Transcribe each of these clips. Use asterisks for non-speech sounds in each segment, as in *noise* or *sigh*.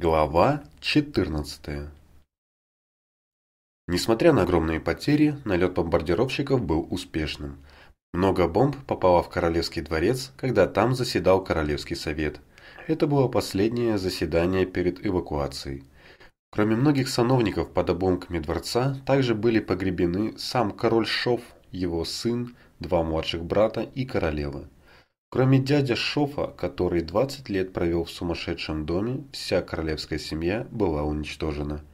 Глава 14 Несмотря на огромные потери, налет бомбардировщиков был успешным. Много бомб попало в Королевский дворец, когда там заседал Королевский совет. Это было последнее заседание перед эвакуацией. Кроме многих сановников под обломками дворца, также были погребены сам король Шов, его сын, два младших брата и королева. Кроме дяди Шофа, который 20 лет провел в сумасшедшем доме, вся королевская семья была уничтожена.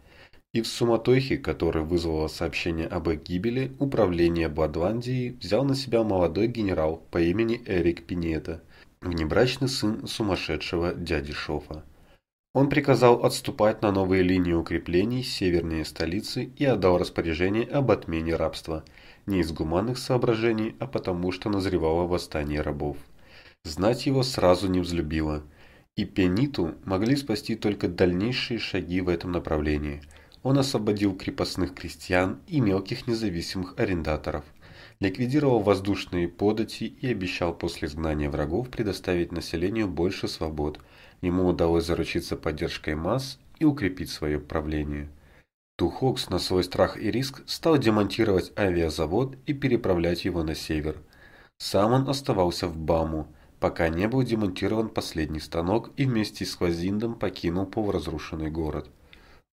И в суматохе, которая вызвала сообщение об их гибели, управление Бладландией взял на себя молодой генерал по имени Эрик Пинета, внебрачный сын сумасшедшего дяди Шофа. Он приказал отступать на новые линии укреплений севернее столицы и отдал распоряжение об отмене рабства, не из гуманных соображений, а потому что назревало восстание рабов. Знать его сразу не взлюбила. И Пениту могли спасти только дальнейшие шаги в этом направлении. Он освободил крепостных крестьян и мелких независимых арендаторов, ликвидировал воздушные подати и обещал после изгнания врагов предоставить населению больше свобод. Ему удалось заручиться поддержкой масс и укрепить свое правление. Тухокс на свой страх и риск стал демонтировать авиазавод и переправлять его на север. Сам он оставался в Баму – пока не был демонтирован последний станок и вместе с Хвазиндом покинул полуразрушенный город.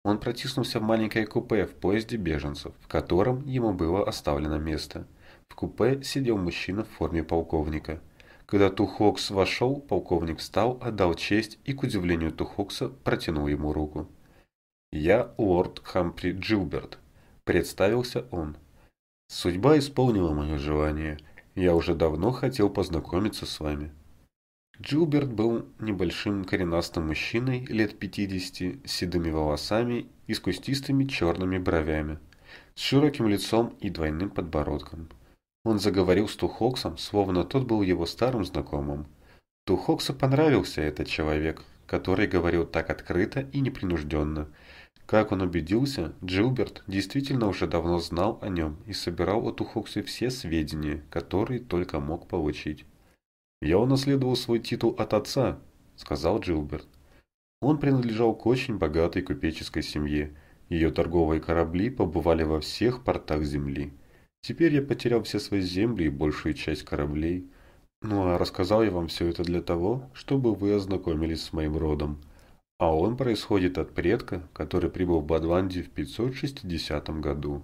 Он протиснулся в маленькое купе в поезде беженцев, в котором ему было оставлено место. В купе сидел мужчина в форме полковника. Когда Тухокс вошел, полковник встал, отдал честь и, к удивлению Тухокса, протянул ему руку. «Я лорд Хампри Джилберт», — представился он. «Судьба исполнила мое желание. Я уже давно хотел познакомиться с вами». Джилберт был небольшим коренастым мужчиной лет 50 с седыми волосами и с кустистыми черными бровями, с широким лицом и двойным подбородком. Он заговорил с Тухоксом, словно тот был его старым знакомым. Тухоксу понравился этот человек, который говорил так открыто и непринужденно. Как он убедился, Джилберт действительно уже давно знал о нем и собирал от Тухокса все сведения, которые только мог получить. «Я унаследовал свой титул от отца», — сказал Джилберт. Он принадлежал к очень богатой купеческой семье. Ее торговые корабли побывали во всех портах земли. Теперь я потерял все свои земли и большую часть кораблей. Ну а рассказал я вам все это для того, чтобы вы ознакомились с моим родом. А он происходит от предка, который прибыл в Бадландию в 560 году.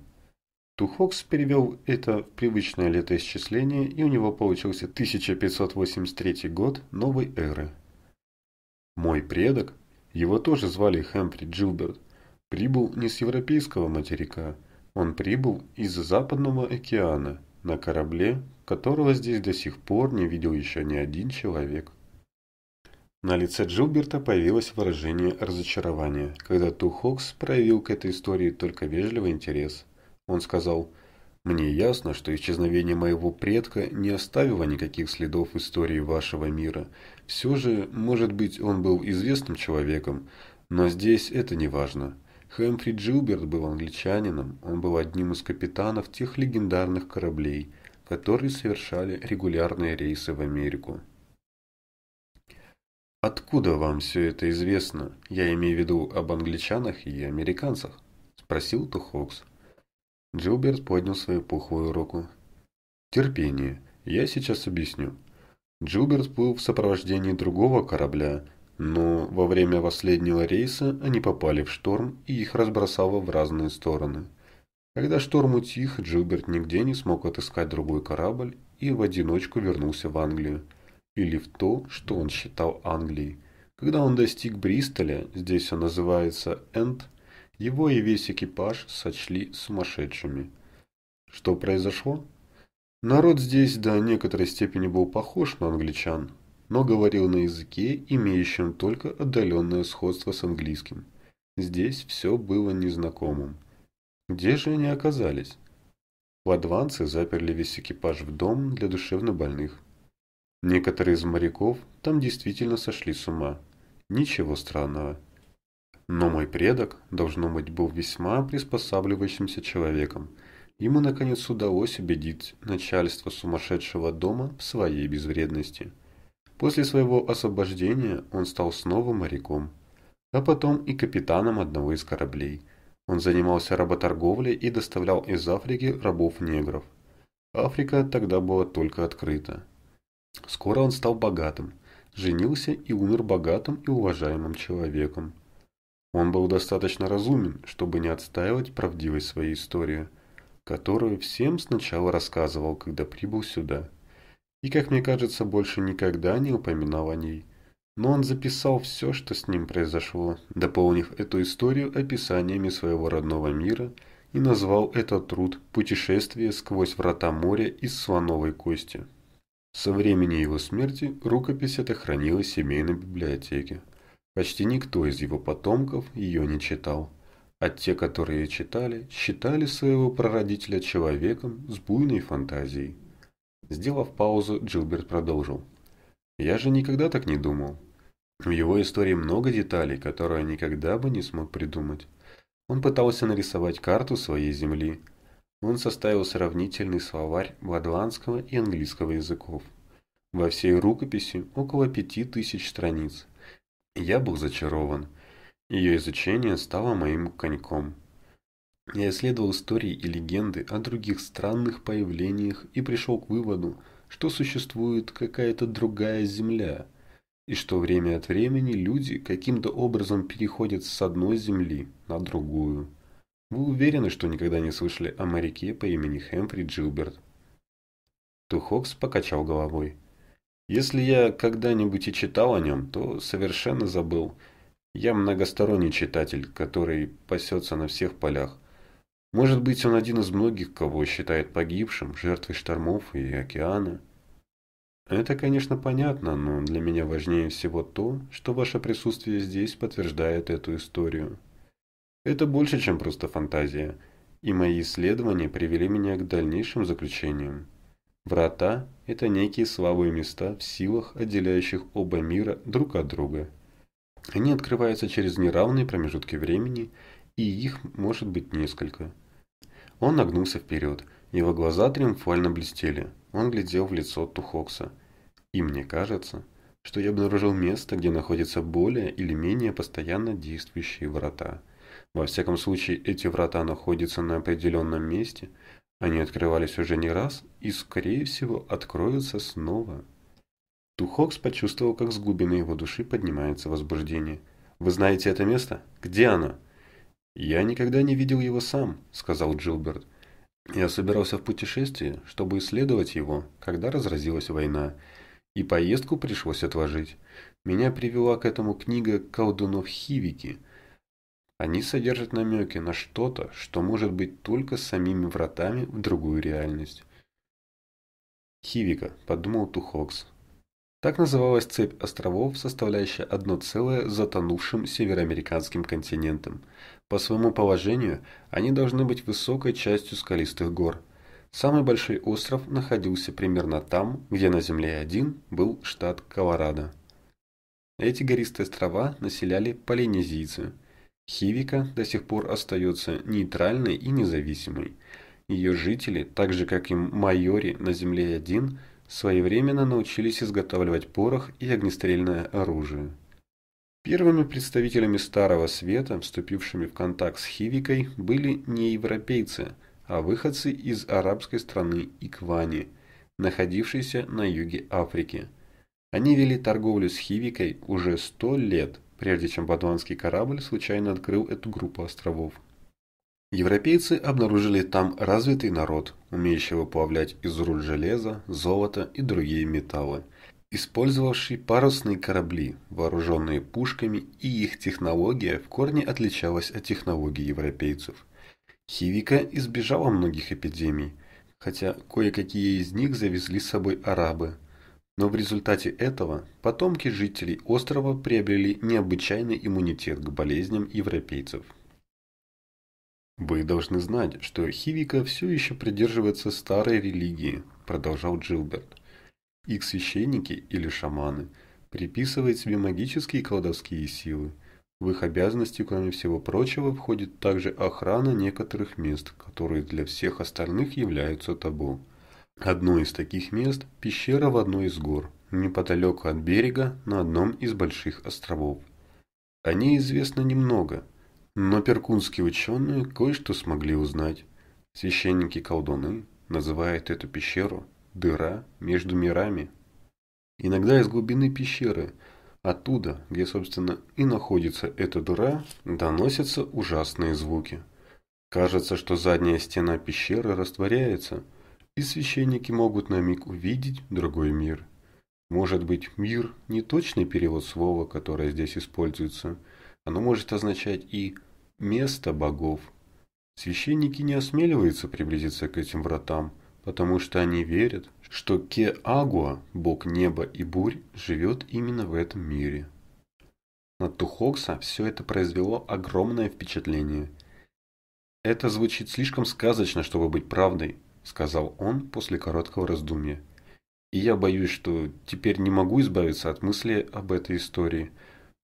Тухокс перевел это в привычное летоисчисление, и у него получился 1583 год новой эры. Мой предок, его тоже звали Хэмфри Джилберт, прибыл не с европейского материка, он прибыл из Западного океана на корабле, которого здесь до сих пор не видел еще ни один человек. На лице Джилберта появилось выражение разочарования, когда Тухокс проявил к этой истории только вежливый интерес – он сказал, «Мне ясно, что исчезновение моего предка не оставило никаких следов в истории вашего мира. Все же, может быть, он был известным человеком, но здесь это не важно. Хэмфри Джилберт был англичанином, он был одним из капитанов тех легендарных кораблей, которые совершали регулярные рейсы в Америку. «Откуда вам все это известно? Я имею в виду об англичанах и американцах?» – спросил Тухокс. Джилберт поднял свою пухлую руку. «Терпение. Я сейчас объясню. Джилберт был в сопровождении другого корабля, но во время последнего рейса они попали в шторм и их разбросало в разные стороны. Когда шторм утих, Джилберт нигде не смог отыскать другой корабль и в одиночку вернулся в Англию. Или в то, что он считал Англией. Когда он достиг Бристоля, здесь он называется Энд, его и весь экипаж сочли сумасшедшими. Что произошло? Народ здесь до некоторой степени был похож на англичан, но говорил на языке, имеющем только отдаленное сходство с английским. Здесь все было незнакомым. Где же они оказались? Ладванцы заперли весь экипаж в дом для душевнобольных. Некоторые из моряков там действительно сошли с ума. Ничего странного. Но мой предок, должно быть, был весьма приспосабливающимся человеком. Ему, наконец, удалось убедить начальство сумасшедшего дома в своей безвредности. После своего освобождения он стал снова моряком, а потом и капитаном одного из кораблей. Он занимался работорговлей и доставлял из Африки рабов-негров. Африка тогда была только открыта. Скоро он стал богатым, женился и умер богатым и уважаемым человеком. Он был достаточно разумен, чтобы не отстаивать правдивость своей истории, которую всем сначала рассказывал, когда прибыл сюда, и, как мне кажется, больше никогда не упоминал о ней. Но он записал все, что с ним произошло, дополнив эту историю описаниями своего родного мира и назвал этот труд «Путешествие сквозь врата моря из слоновой кости». Со времени его смерти рукопись эта хранилась в семейной библиотеке. Почти никто из его потомков ее не читал, а те, которые читали, считали своего прародителя человеком с буйной фантазией. Сделав паузу, Джилберт продолжил. «Я же никогда так не думал. В его истории много деталей, которые я никогда бы не смог придумать. Он пытался нарисовать карту своей земли. Он составил сравнительный словарь вадландского и английского языков. Во всей рукописи около пяти тысяч страниц – я был зачарован. Ее изучение стало моим коньком. Я исследовал истории и легенды о других странных появлениях и пришел к выводу, что существует какая-то другая земля, и что время от времени люди каким-то образом переходят с одной земли на другую. Вы уверены, что никогда не слышали о моряке по имени Хэмфри Джилберт? Тухокс покачал головой. Если я когда-нибудь и читал о нем, то совершенно забыл. Я многосторонний читатель, который пасется на всех полях. Может быть, он один из многих, кого считает погибшим, жертвой штормов и океана. Это, конечно, понятно, но для меня важнее всего то, что ваше присутствие здесь подтверждает эту историю. Это больше, чем просто фантазия, и мои исследования привели меня к дальнейшим заключениям. Врата – это некие слабые места в силах, отделяющих оба мира друг от друга. Они открываются через неравные промежутки времени, и их может быть несколько. Он нагнулся вперед, его глаза триумфально блестели, он глядел в лицо Тухокса. И мне кажется, что я обнаружил место, где находятся более или менее постоянно действующие врата. Во всяком случае, эти врата находятся на определенном месте – они открывались уже не раз и, скорее всего, откроются снова. Тухокс почувствовал, как с глубины его души поднимается возбуждение. «Вы знаете это место? Где оно?» «Я никогда не видел его сам», — сказал Джилберт. «Я собирался в путешествие, чтобы исследовать его, когда разразилась война, и поездку пришлось отложить. Меня привела к этому книга колдунов Хивики, они содержат намеки на что-то, что может быть только самими вратами в другую реальность. Хивика, подумал Тухокс. Так называлась цепь островов, составляющая одно целое с затонувшим североамериканским континентом. По своему положению, они должны быть высокой частью скалистых гор. Самый большой остров находился примерно там, где на Земле один был штат Колорадо. Эти гористые острова населяли полинезийцы – Хивика до сих пор остается нейтральной и независимой. Ее жители, так же как и майори на Земле-1, своевременно научились изготавливать порох и огнестрельное оружие. Первыми представителями Старого Света, вступившими в контакт с Хивикой, были не европейцы, а выходцы из арабской страны Иквани, находившейся на юге Африки. Они вели торговлю с Хивикой уже сто лет – прежде чем бадуанский корабль случайно открыл эту группу островов. Европейцы обнаружили там развитый народ, умеющий выплавлять из руль железа, золота и другие металлы, использовавший парусные корабли, вооруженные пушками, и их технология в корне отличалась от технологий европейцев. Хивика избежала многих эпидемий, хотя кое-какие из них завезли с собой арабы, но в результате этого потомки жителей острова приобрели необычайный иммунитет к болезням европейцев. «Вы должны знать, что Хивика все еще придерживается старой религии», – продолжал Джилберт. «Их священники или шаманы приписывают себе магические и колдовские силы. В их обязанности, кроме всего прочего, входит также охрана некоторых мест, которые для всех остальных являются табу». Одно из таких мест – пещера в одной из гор, неподалеку от берега на одном из больших островов. О ней известно немного, но перкунские ученые кое-что смогли узнать. Священники-колдуны называют эту пещеру «дыра между мирами». Иногда из глубины пещеры, оттуда, где, собственно, и находится эта дыра, доносятся ужасные звуки. Кажется, что задняя стена пещеры растворяется – и священники могут на миг увидеть другой мир. Может быть, мир – не точный перевод слова, которое здесь используется. Оно может означать и «место богов». Священники не осмеливаются приблизиться к этим вратам, потому что они верят, что Ке-Агуа, бог неба и бурь, живет именно в этом мире. На Тухокса все это произвело огромное впечатление. Это звучит слишком сказочно, чтобы быть правдой, сказал он после короткого раздумья. И я боюсь, что теперь не могу избавиться от мысли об этой истории.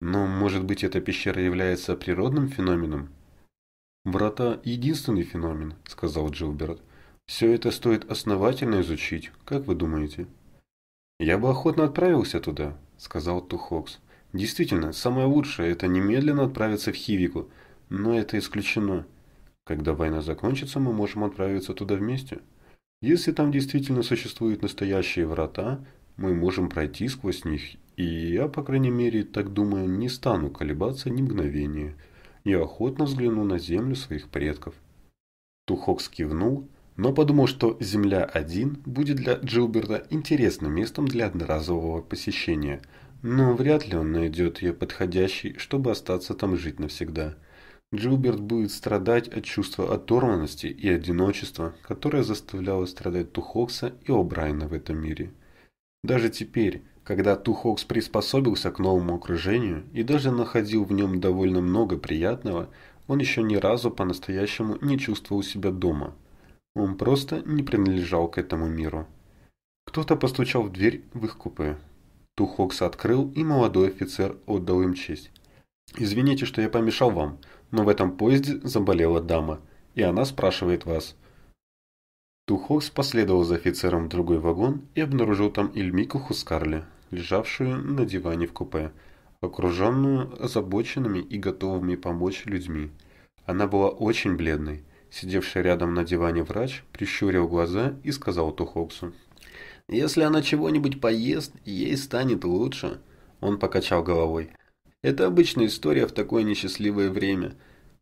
Но, может быть, эта пещера является природным феноменом? «Брата – единственный феномен», – сказал Джилберт. «Все это стоит основательно изучить, как вы думаете?» «Я бы охотно отправился туда», – сказал Тухокс. «Действительно, самое лучшее – это немедленно отправиться в Хивику, но это исключено. Когда война закончится, мы можем отправиться туда вместе». Если там действительно существуют настоящие врата, мы можем пройти сквозь них, и я, по крайней мере, так думаю, не стану колебаться ни мгновения. Я охотно взгляну на землю своих предков. Тухок кивнул, но подумал, что «Земля-1» будет для Джилберта интересным местом для одноразового посещения, но вряд ли он найдет ее подходящей, чтобы остаться там жить навсегда – Джилберт будет страдать от чувства оторванности и одиночества, которое заставляло страдать Тухокса и О'Брайна в этом мире. Даже теперь, когда Тухокс приспособился к новому окружению и даже находил в нем довольно много приятного, он еще ни разу по-настоящему не чувствовал себя дома. Он просто не принадлежал к этому миру. Кто-то постучал в дверь в их купе. Тухокс открыл, и молодой офицер отдал им честь. «Извините, что я помешал вам», но в этом поезде заболела дама, и она спрашивает вас. Тухокс последовал за офицером в другой вагон и обнаружил там Ильмику Хускарли, лежавшую на диване в купе, окруженную озабоченными и готовыми помочь людьми. Она была очень бледной. Сидевший рядом на диване врач прищурил глаза и сказал Тухоксу. «Если она чего-нибудь поест, ей станет лучше». Он покачал головой. Это обычная история в такое несчастливое время.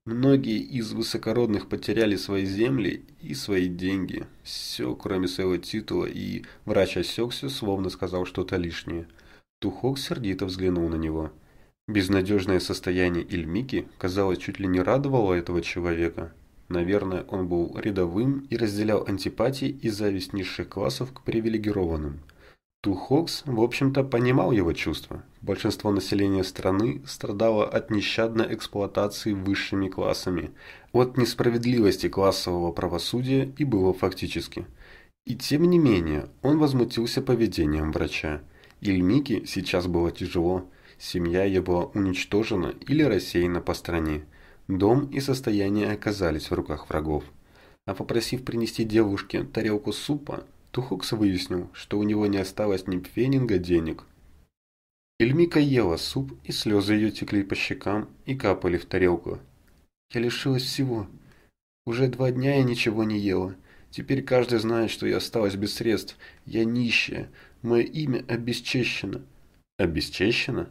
Многие из высокородных потеряли свои земли и свои деньги. Все, кроме своего титула, и врач осекся, словно сказал что-то лишнее. Тухок сердито взглянул на него. Безнадежное состояние Ильмики, казалось, чуть ли не радовало этого человека. Наверное, он был рядовым и разделял антипатии и зависть низших классов к привилегированным – Тухокс, в общем-то, понимал его чувства. Большинство населения страны страдало от нещадной эксплуатации высшими классами, от несправедливости классового правосудия и было фактически. И тем не менее, он возмутился поведением врача. Ильмике сейчас было тяжело, семья ее была уничтожена или рассеяна по стране. Дом и состояние оказались в руках врагов. А попросив принести девушке тарелку супа, Тухукс выяснил, что у него не осталось ни пфенинга денег. Эльмика ела суп, и слезы ее текли по щекам и капали в тарелку. «Я лишилась всего. Уже два дня я ничего не ела. Теперь каждый знает, что я осталась без средств. Я нищая. Мое имя обесчещено». «Обесчещено?»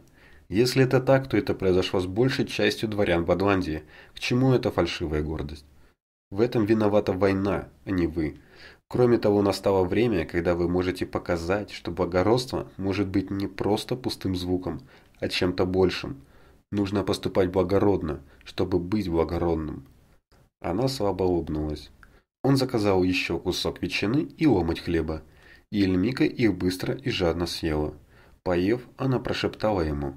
Если это так, то это произошло с большей частью дворян Бадландии. К чему эта фальшивая гордость? В этом виновата война, а не вы. Кроме того, настало время, когда вы можете показать, что благородство может быть не просто пустым звуком, а чем-то большим. Нужно поступать благородно, чтобы быть благородным. Она слабо улыбнулась. Он заказал еще кусок ветчины и ломоть хлеба. И Эльмика их быстро и жадно съела. Поев, она прошептала ему.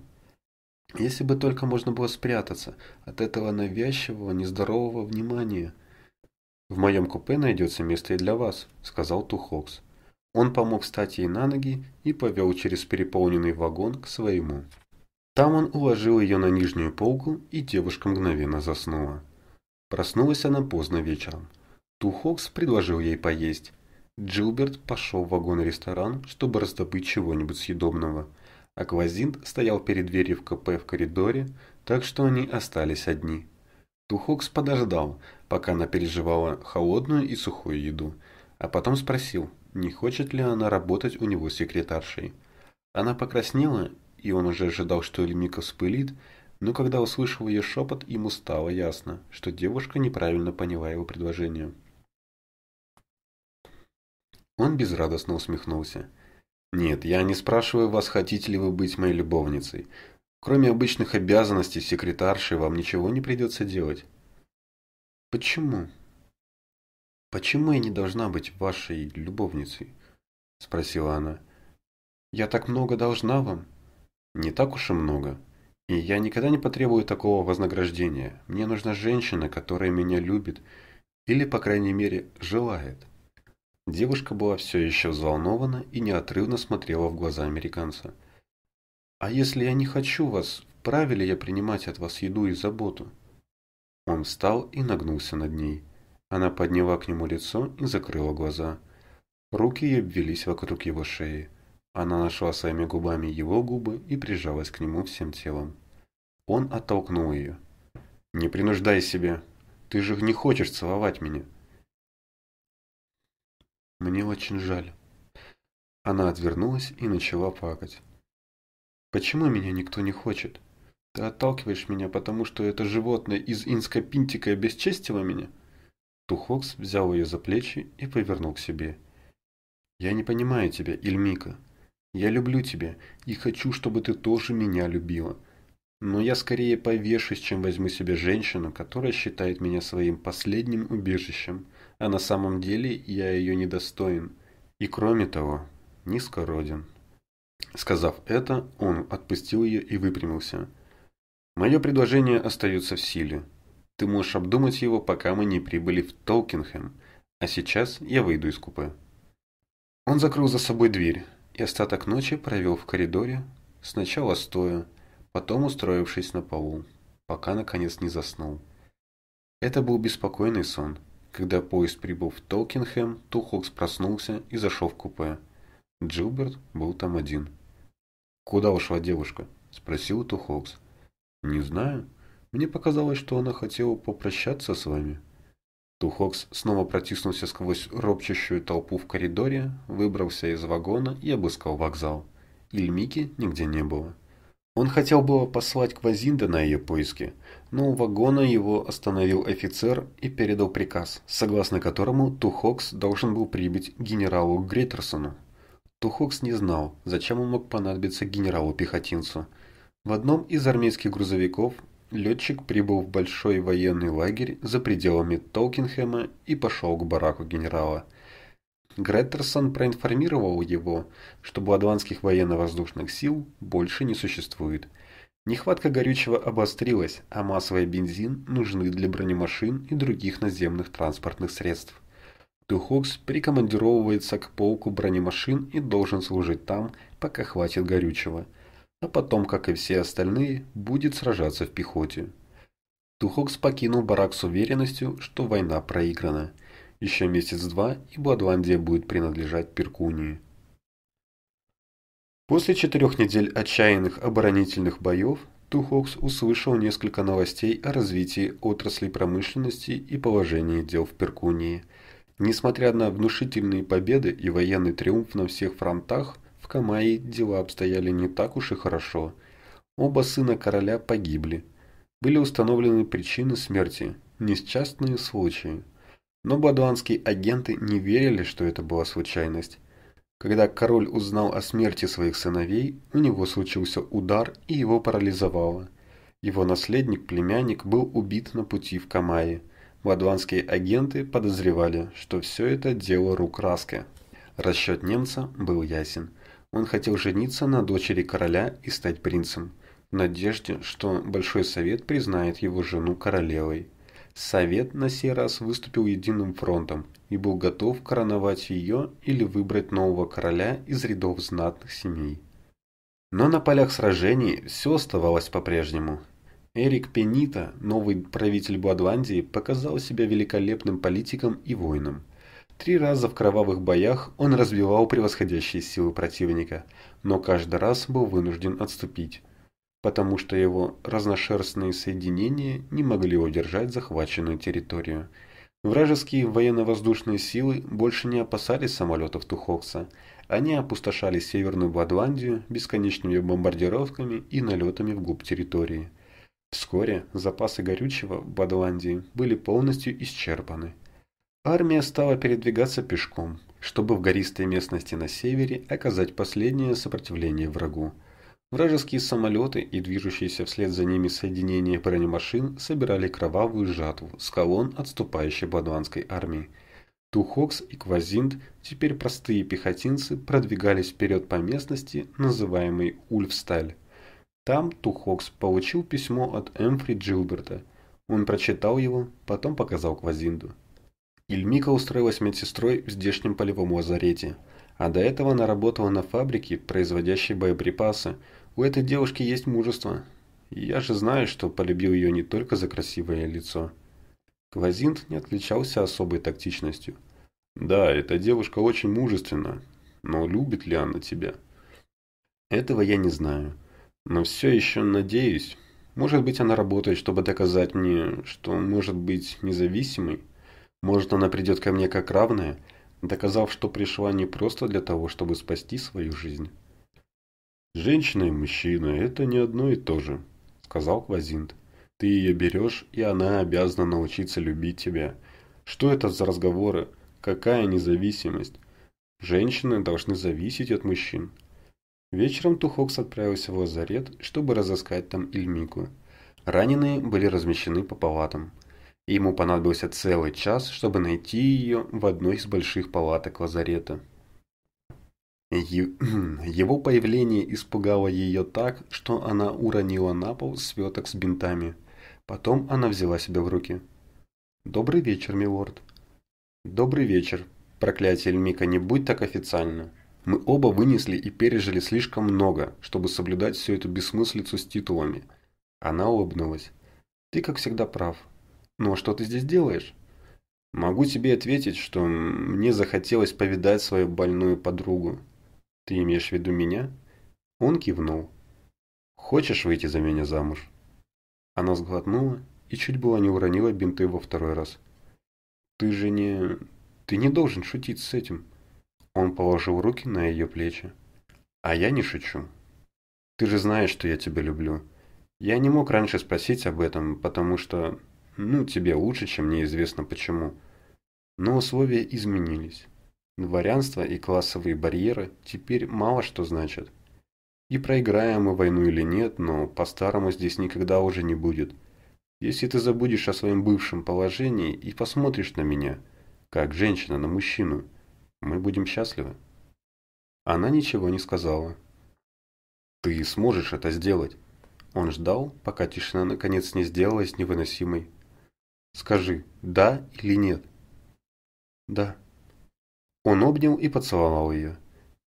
«Если бы только можно было спрятаться от этого навязчивого, нездорового внимания». «В моем купе найдется место и для вас», — сказал Тухокс. Он помог встать ей на ноги и повел через переполненный вагон к своему. Там он уложил ее на нижнюю полку, и девушка мгновенно заснула. Проснулась она поздно вечером. Тухокс предложил ей поесть. Джилберт пошел в вагон-ресторан, чтобы раздобыть чего-нибудь съедобного. Аквазинт стоял перед дверью в КП в коридоре, так что они остались одни. Тухокс подождал, пока она переживала холодную и сухую еду, а потом спросил, не хочет ли она работать у него секретаршей. Она покраснела, и он уже ожидал, что Эльмика вспылит, но когда услышал ее шепот, ему стало ясно, что девушка неправильно поняла его предложение. Он безрадостно усмехнулся. «Нет, я не спрашиваю вас, хотите ли вы быть моей любовницей. Кроме обычных обязанностей секретарши, вам ничего не придется делать. Почему? Почему я не должна быть вашей любовницей? Спросила она. Я так много должна вам. Не так уж и много. И я никогда не потребую такого вознаграждения. Мне нужна женщина, которая меня любит или, по крайней мере, желает. Девушка была все еще взволнована и неотрывно смотрела в глаза американца. «А если я не хочу вас, вправе ли я принимать от вас еду и заботу?» Он встал и нагнулся над ней. Она подняла к нему лицо и закрыла глаза. Руки ей обвелись вокруг его шеи. Она нашла своими губами его губы и прижалась к нему всем телом. Он оттолкнул ее. «Не принуждай себя. Ты же не хочешь целовать меня». «Мне очень жаль». Она отвернулась и начала плакать. «Почему меня никто не хочет?» Ты отталкиваешь меня, потому что это животное из инскопинтика обесчестило меня?» Тухокс взял ее за плечи и повернул к себе. «Я не понимаю тебя, Ильмика. Я люблю тебя и хочу, чтобы ты тоже меня любила. Но я скорее повешусь, чем возьму себе женщину, которая считает меня своим последним убежищем, а на самом деле я ее недостоин. И кроме того, низкороден». Сказав это, он отпустил ее и выпрямился – Мое предложение остается в силе. Ты можешь обдумать его, пока мы не прибыли в Толкинхэм, а сейчас я выйду из купе. Он закрыл за собой дверь и остаток ночи провел в коридоре, сначала стоя, потом устроившись на полу, пока наконец не заснул. Это был беспокойный сон. Когда поезд прибыл в Толкинхэм, Тухокс проснулся и зашел в купе. Джилберт был там один. «Куда ушла девушка?» – спросил Тухокс. «Не знаю. Мне показалось, что она хотела попрощаться с вами». Тухокс снова протиснулся сквозь ропчащую толпу в коридоре, выбрался из вагона и обыскал вокзал. Ильмики нигде не было. Он хотел было послать Квазинда на ее поиски, но у вагона его остановил офицер и передал приказ, согласно которому Тухокс должен был прибыть генералу Гретерсону. Тухокс не знал, зачем он мог понадобиться генералу-пехотинцу – в одном из армейских грузовиков летчик прибыл в большой военный лагерь за пределами Толкинхэма и пошел к бараку генерала. Греттерсон проинформировал его, что бладванских военно-воздушных сил больше не существует. Нехватка горючего обострилась, а масло бензин нужны для бронемашин и других наземных транспортных средств. Духокс прикомандировывается к полку бронемашин и должен служить там, пока хватит горючего – а потом, как и все остальные, будет сражаться в пехоте. Тухокс покинул барак с уверенностью, что война проиграна. Еще месяц-два, и Бладландия будет принадлежать Перкунии. После четырех недель отчаянных оборонительных боев Тухокс услышал несколько новостей о развитии отрасли промышленности и положении дел в Перкунии. Несмотря на внушительные победы и военный триумф на всех фронтах, Камаи дела обстояли не так уж и хорошо. Оба сына короля погибли. Были установлены причины смерти, несчастные случаи. Но бадуанские агенты не верили, что это была случайность. Когда король узнал о смерти своих сыновей, у него случился удар и его парализовало. Его наследник-племянник был убит на пути в Камае. Бадуанские агенты подозревали, что все это дело рук Раска. Расчет немца был ясен – он хотел жениться на дочери короля и стать принцем, в надежде, что Большой Совет признает его жену королевой. Совет на сей раз выступил единым фронтом и был готов короновать ее или выбрать нового короля из рядов знатных семей. Но на полях сражений все оставалось по-прежнему. Эрик Пенита, новый правитель Буадландии, показал себя великолепным политиком и воином – Три раза в кровавых боях он развивал превосходящие силы противника, но каждый раз был вынужден отступить, потому что его разношерстные соединения не могли удержать захваченную территорию. Вражеские военно-воздушные силы больше не опасались самолетов Тухокса. Они опустошали Северную Бладландию бесконечными бомбардировками и налетами вглубь территории. Вскоре запасы горючего в Бладландии были полностью исчерпаны. Армия стала передвигаться пешком, чтобы в гористой местности на севере оказать последнее сопротивление врагу. Вражеские самолеты и движущиеся вслед за ними соединения бронемашин собирали кровавую жатву с колонн отступающей бадуанской армии. Тухокс и Квазинт, теперь простые пехотинцы, продвигались вперед по местности, называемой Ульфсталь. Там Тухокс получил письмо от Эмфри Джилберта. Он прочитал его, потом показал Квазинду. Ильмика устроилась медсестрой в здешнем полевом лазарете, а до этого она работала на фабрике, производящей боеприпасы. У этой девушки есть мужество. Я же знаю, что полюбил ее не только за красивое лицо. Квазинт не отличался особой тактичностью. Да, эта девушка очень мужественна, но любит ли она тебя? Этого я не знаю, но все еще надеюсь. Может быть, она работает, чтобы доказать мне, что может быть независимой. Может, она придет ко мне как равная, доказав, что пришла не просто для того, чтобы спасти свою жизнь. «Женщина и мужчина – это не одно и то же», – сказал Квазинт. «Ты ее берешь, и она обязана научиться любить тебя. Что это за разговоры? Какая независимость? Женщины должны зависеть от мужчин». Вечером Тухокс отправился в лазарет, чтобы разыскать там Ильмику. Раненые были размещены по палатам. Ему понадобился целый час, чтобы найти ее в одной из больших палаток лазарета. *clears throat* Его появление испугало ее так, что она уронила на пол сверток с бинтами. Потом она взяла себя в руки. «Добрый вечер, милорд». «Добрый вечер. Проклятие Эльмика, не будь так официально. Мы оба вынесли и пережили слишком много, чтобы соблюдать всю эту бессмыслицу с титулами». Она улыбнулась. «Ты, как всегда, прав. «Ну а что ты здесь делаешь?» «Могу тебе ответить, что мне захотелось повидать свою больную подругу». «Ты имеешь в виду меня?» Он кивнул. «Хочешь выйти за меня замуж?» Она сглотнула и чуть было не уронила бинты во второй раз. «Ты же не... ты не должен шутить с этим». Он положил руки на ее плечи. «А я не шучу. Ты же знаешь, что я тебя люблю. Я не мог раньше спросить об этом, потому что ну, тебе лучше, чем неизвестно почему. Но условия изменились. Дворянство и классовые барьеры теперь мало что значат. И проиграем мы войну или нет, но по-старому здесь никогда уже не будет. Если ты забудешь о своем бывшем положении и посмотришь на меня, как женщина на мужчину, мы будем счастливы. Она ничего не сказала. Ты сможешь это сделать. Он ждал, пока тишина наконец не сделалась невыносимой. Скажи, да или нет? Да. Он обнял и поцеловал ее.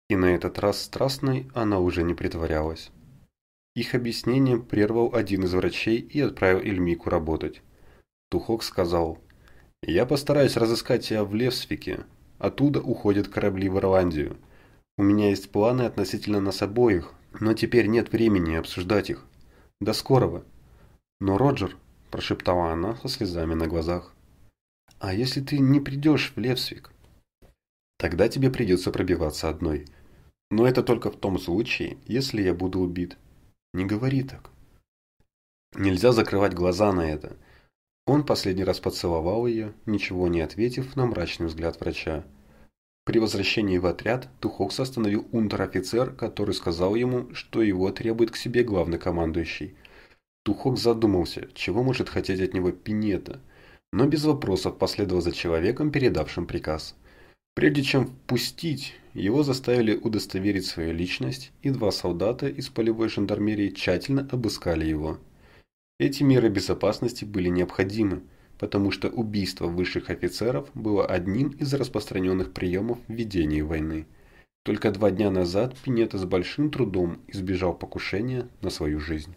И на этот раз страстной она уже не притворялась. Их объяснение прервал один из врачей и отправил Эльмику работать. Тухок сказал, «Я постараюсь разыскать тебя в Левсвике. Оттуда уходят корабли в Ирландию. У меня есть планы относительно нас обоих, но теперь нет времени обсуждать их. До скорого». «Но, Роджер», – прошептала она со слезами на глазах. «А если ты не придешь в Левсвик?» «Тогда тебе придется пробиваться одной. Но это только в том случае, если я буду убит. Не говори так». Нельзя закрывать глаза на это. Он последний раз поцеловал ее, ничего не ответив на мрачный взгляд врача. При возвращении в отряд Тухокс остановил унтер-офицер, который сказал ему, что его требует к себе главный командующий. Тухок задумался, чего может хотеть от него Пинета, но без вопросов последовал за человеком, передавшим приказ. Прежде чем впустить, его заставили удостоверить свою личность, и два солдата из полевой жандармерии тщательно обыскали его. Эти меры безопасности были необходимы, потому что убийство высших офицеров было одним из распространенных приемов ведения войны. Только два дня назад Пинета с большим трудом избежал покушения на свою жизнь.